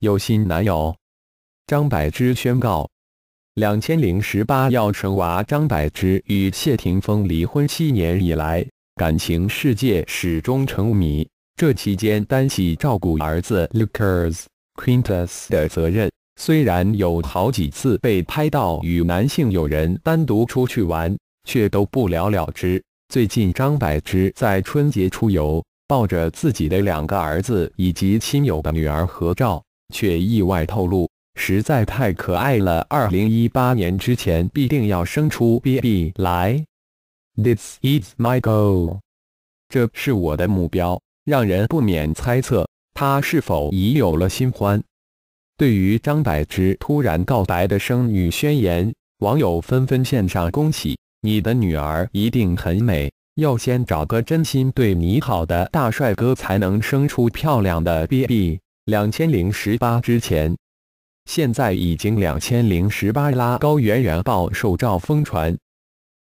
有新男友？张柏芝宣告，两千零十八要生娃。张柏芝与谢霆锋离婚七年以来，感情世界始终成谜。这期间，担起照顾儿子 Lucas Quintus 的责任，虽然有好几次被拍到与男性友人单独出去玩，却都不了了之。最近，张柏芝在春节出游，抱着自己的两个儿子以及亲友的女儿合照。却意外透露，实在太可爱了。二零一八年之前必定要生出 BB 来。This is my goal，这是我的目标，让人不免猜测他是否已有了新欢。对于张柏芝突然告白的生女宣言，网友纷纷献上恭喜。你的女儿一定很美，要先找个真心对你好的大帅哥，才能生出漂亮的 BB。两千零十八之前，现在已经两千零十八。高圆圆爆瘦照疯传，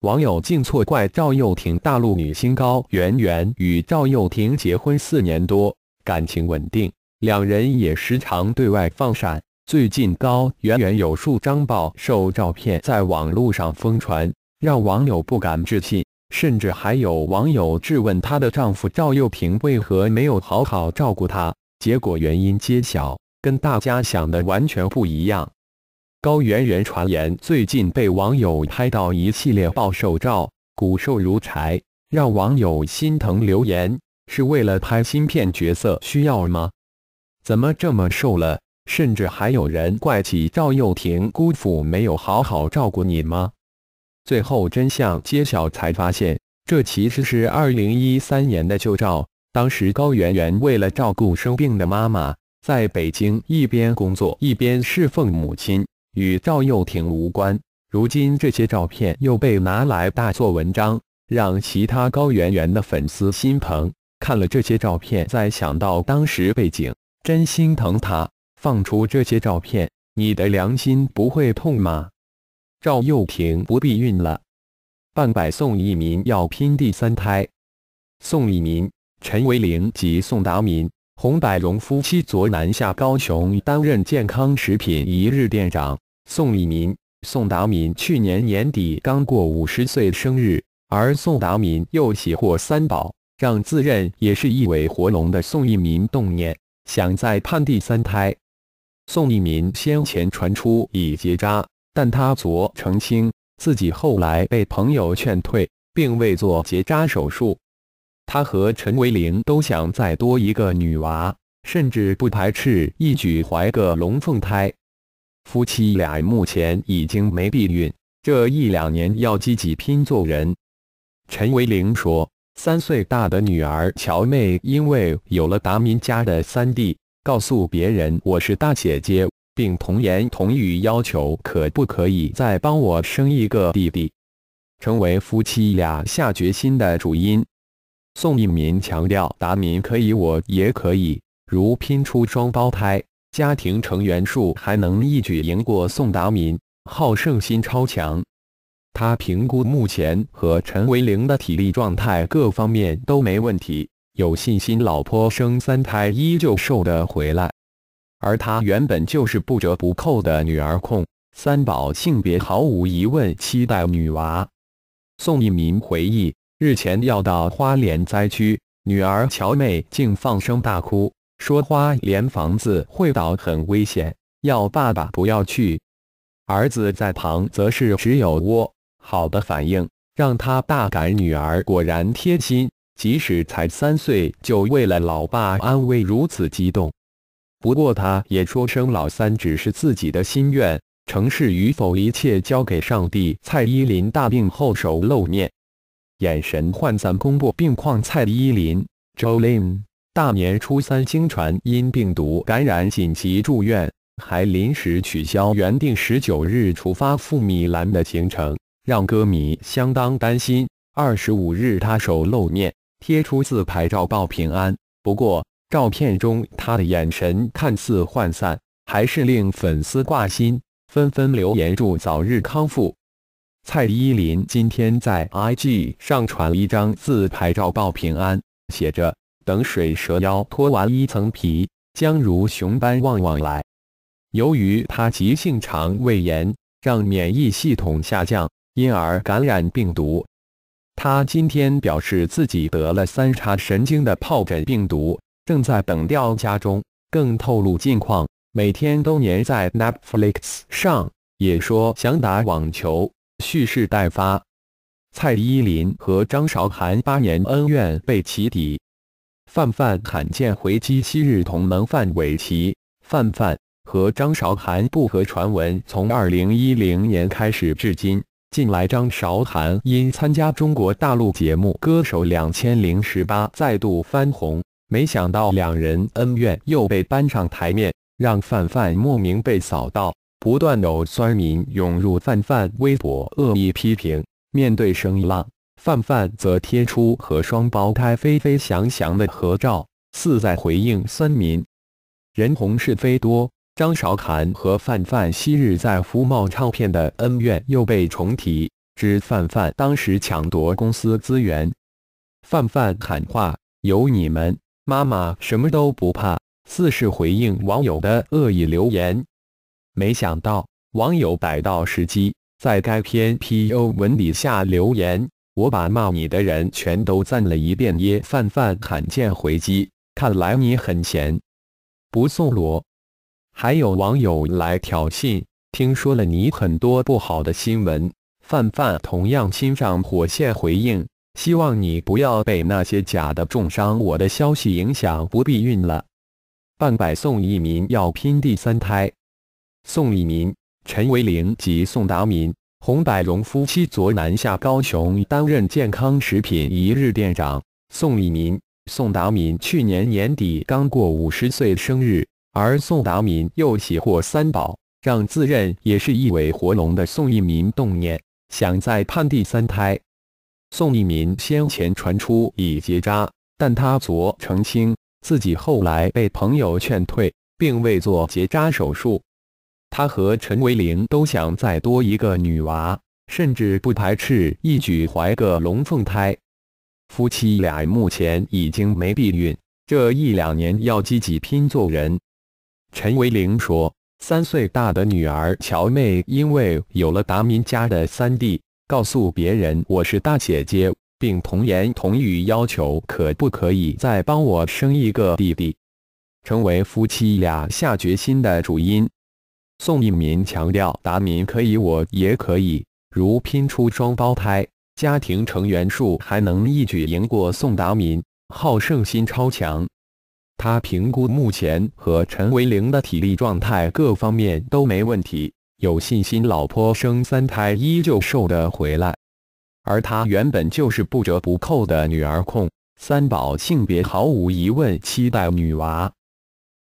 网友竟错怪赵又廷。大陆女星高圆圆与赵又廷结婚四年多，感情稳定，两人也时常对外放闪。最近高圆圆有数张爆瘦照片在网络上疯传，让网友不敢置信，甚至还有网友质问她的丈夫赵又廷为何没有好好照顾她。结果原因揭晓，跟大家想的完全不一样。高圆圆传言最近被网友拍到一系列暴瘦照，骨瘦如柴，让网友心疼。留言是为了拍新片角色需要吗？怎么这么瘦了？甚至还有人怪起赵又廷姑父没有好好照顾你吗？最后真相揭晓，才发现这其实是二零一三年的旧照。当时高圆圆为了照顾生病的妈妈，在北京一边工作一边侍奉母亲，与赵又廷无关。如今这些照片又被拿来大做文章，让其他高圆圆的粉丝心疼。看了这些照片，再想到当时背景，真心疼她。放出这些照片，你的良心不会痛吗？赵又廷不避孕了，半百宋一民要拼第三胎，宋一民。陈维林及宋达民、洪百荣夫妻昨南下高雄担任健康食品一日店长。宋益民、宋达民去年年底刚过五十岁生日，而宋达民又喜获三宝，让自认也是一尾活龙的宋一民动念想再盼第三胎。宋一民先前传出已结扎，但他昨澄清自己后来被朋友劝退，并未做结扎手术。他和陈为玲都想再多一个女娃，甚至不排斥一举怀个龙凤胎。夫妻俩目前已经没避孕，这一两年要积极拼做人。陈为玲说：“三岁大的女儿乔妹，因为有了达民家的三弟，告诉别人我是大姐姐，并童言童语要求可不可以再帮我生一个弟弟，成为夫妻俩下决心的主因。”宋一民强调：“达民可以，我也可以。如拼出双胞胎，家庭成员数还能一举赢过宋达民。好胜心超强，他评估目前和陈维玲的体力状态各方面都没问题，有信心老婆生三胎依旧瘦得回来。而他原本就是不折不扣的女儿控，三宝性别毫无疑问期待女娃。”宋一民回忆。日前要到花莲灾区，女儿乔妹竟放声大哭，说花莲房子会倒很危险，要爸爸不要去。儿子在旁则是只有窝好的反应，让他大感女儿果然贴心，即使才三岁就为了老爸安慰如此激动。不过他也说声老三只是自己的心愿，成事与否一切交给上帝。蔡依林大病后首露面。眼神涣散，公布病况。蔡依林、周 n 大年初三惊传因病毒感染紧急住院，还临时取消原定十九日出发赴米兰的行程，让歌迷相当担心。二十五日，他首露面，贴出自拍照报平安。不过，照片中他的眼神看似涣散，还是令粉丝挂心，纷纷留言祝早日康复。蔡依林今天在 IG 上传一张自拍照报平安，写着“等水蛇妖脱完一层皮，将如熊般旺旺来”。由于她急性肠胃炎，让免疫系统下降，因而感染病毒。她今天表示自己得了三叉神经的疱疹病毒，正在等调家中。更透露近况，每天都黏在 Netflix 上，也说想打网球。蓄势待发，蔡依林和张韶涵八年恩怨被起底，范范罕见回击昔日同盟范玮琪。范范和张韶涵不和传闻从二零一零年开始至今，近来张韶涵因参加中国大陆节目《歌手两千零十八》再度翻红，没想到两人恩怨又被搬上台面，让范范莫名被扫到。不断有酸民涌入范范微博恶意批评，面对声浪，范范则贴出和双胞胎菲菲、翔翔的合照，似在回应酸民。人红是非多，张韶涵和范范昔日在福茂唱片的恩怨又被重提，指范范当时抢夺公司资源。范范喊话：“有你们，妈妈什么都不怕。”似是回应网友的恶意留言。没想到网友逮到时机，在该篇 PO 文底下留言：“我把骂你的人全都赞了一遍耶。”范范罕见回击，看来你很闲，不送罗。还有网友来挑衅，听说了你很多不好的新闻。范范同样亲上火线回应：“希望你不要被那些假的重伤我的消息影响，不避孕了。”半百宋一民要拼第三胎。宋一民、陈为玲及宋达民、洪百荣夫妻昨南下高雄，担任健康食品一日店长。宋一民、宋达民去年年底刚过五十岁生日，而宋达民又喜获三宝，让自认也是一尾活龙的宋一民动念，想再盼第三胎。宋一民先前传出已结扎，但他昨澄清，自己后来被朋友劝退，并未做结扎手术。他和陈维玲都想再多一个女娃，甚至不排斥一举怀个龙凤胎。夫妻俩目前已经没避孕，这一两年要积极拼做人。陈维玲说：“三岁大的女儿乔妹因为有了达明家的三弟，告诉别人我是大姐姐，并童言童语要求可不可以再帮我生一个弟弟，成为夫妻俩下决心的主因。”宋一民强调：“达民可以，我也可以。如拼出双胞胎，家庭成员数还能一举赢过宋达民。好胜心超强，他评估目前和陈维玲的体力状态各方面都没问题，有信心老婆生三胎依旧瘦得回来。而他原本就是不折不扣的女儿控，三宝性别毫无疑问期待女娃。”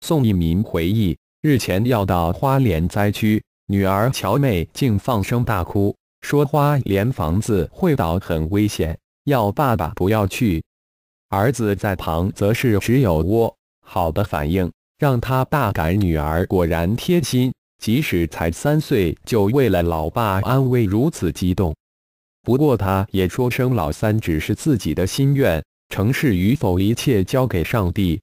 宋一民回忆。日前要到花莲灾区，女儿乔妹竟放声大哭，说花莲房子会倒，很危险，要爸爸不要去。儿子在旁则是只有窝好的反应，让他大感女儿果然贴心，即使才三岁，就为了老爸安慰如此激动。不过他也说声老三只是自己的心愿，成事与否一切交给上帝。